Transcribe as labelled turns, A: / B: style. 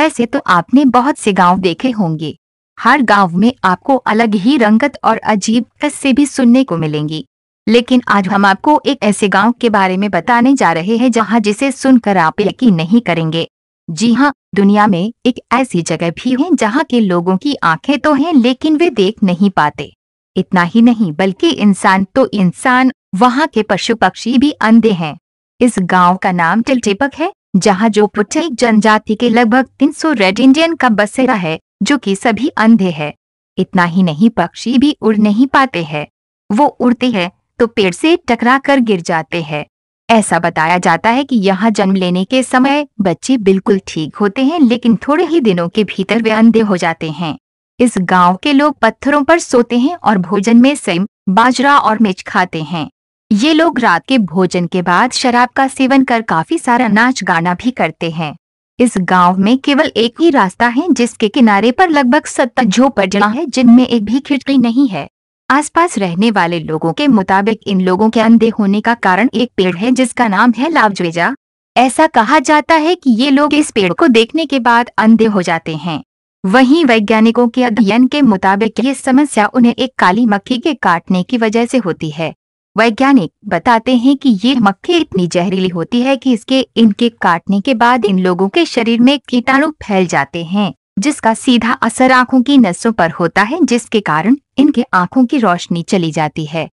A: वैसे तो आपने बहुत से गांव देखे होंगे हर गांव में आपको अलग ही रंगत और अजीब कस्से भी सुनने को मिलेंगी लेकिन आज हम आपको एक ऐसे गांव के बारे में बताने जा रहे हैं जहां जिसे सुनकर आप यकीन नहीं करेंगे जी हाँ दुनिया में एक ऐसी जगह भी है जहाँ के लोगों की आंखें तो हैं लेकिन वे देख नहीं पाते इतना ही नहीं बल्कि इंसान तो इंसान वहाँ के पशु पक्षी भी अंधे हैं इस गांव का नाम टिलटेपक है जहां जो एक जनजाति के लगभग 300 रेड इंडियन का बसेरा है जो कि सभी अंधे है इतना ही नहीं पक्षी भी उड़ नहीं पाते हैं वो उड़ते हैं तो पेड़ से टकरा कर गिर जाते हैं ऐसा बताया जाता है कि यहाँ जन्म लेने के समय बच्चे बिल्कुल ठीक होते हैं लेकिन थोड़े ही दिनों के भीतर वे अंधे हो जाते हैं इस गांव के लोग पत्थरों पर सोते हैं और भोजन में सेम बाजरा और मिर्च खाते हैं ये लोग रात के भोजन के बाद शराब का सेवन कर काफी सारा नाच गाना भी करते हैं इस गांव में केवल एक ही रास्ता है जिसके किनारे पर लगभग सत्तर झोपड़ियां है जिनमें एक भी खिड़की नहीं है आसपास रहने वाले लोगों के मुताबिक इन लोगों के अंधे होने का कारण एक पेड़ है जिसका नाम है लावजेजा ऐसा कहा जाता है कि ये लोग इस पेड़ को देखने के बाद अंधे हो जाते हैं वहीं वैज्ञानिकों के अध्ययन के मुताबिक ये समस्या उन्हें एक काली मक्खी के काटने की वजह से होती है वैज्ञानिक बताते हैं कि ये मक्खी इतनी जहरीली होती है कि इसके इनके काटने के बाद इन लोगों के शरीर में कीटाणु फैल जाते हैं जिसका सीधा असर आंखों की नसों पर होता है जिसके कारण इनके आंखों की रोशनी चली जाती है